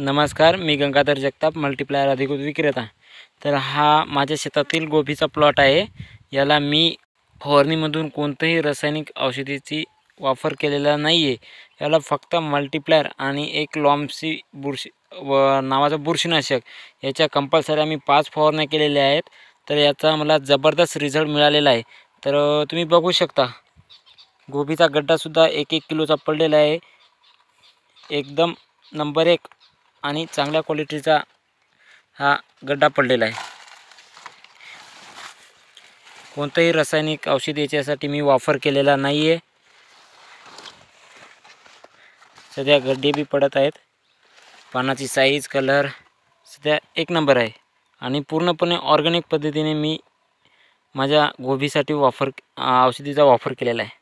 नमस्कार मी गंगाधर जगताप मल्टीप्लायर अधिकृत विक्रेता तर हा माझ्या शेतातील गोबीचा प्लॉट आहे याला मी फवारणीमधून कोणतंही रासायनिक औषधीची वापर केलेला नाही आहे याला फक्त मल्टीप्लायर आणि एक लॉम्सी बुरशी व नावाचं बुरशीनाशक याच्या कंपल्सरी आम्ही पाच फवारण्या केलेल्या आहेत तर याचा मला जबरदस्त रिझल्ट मिळालेला आहे तर तुम्ही बघू शकता गोबीचा गड्डासुद्धा एक एक किलोचा पडलेला आहे एकदम नंबर एक आणि चांगल्या क्वालिटीचा हा गड्डा पडलेला आहे कोणतंही रासायनिक औषध याच्यासाठी मी वापर केलेला नाही आहे सध्या गड्डे बी पडत आहेत पानाची साईज कलर सध्या एक नंबर आहे आणि पूर्णपणे ऑर्गॅनिक पद्धतीने मी माझ्या गोबीसाठी वापर औषधीचा वापर केलेला आहे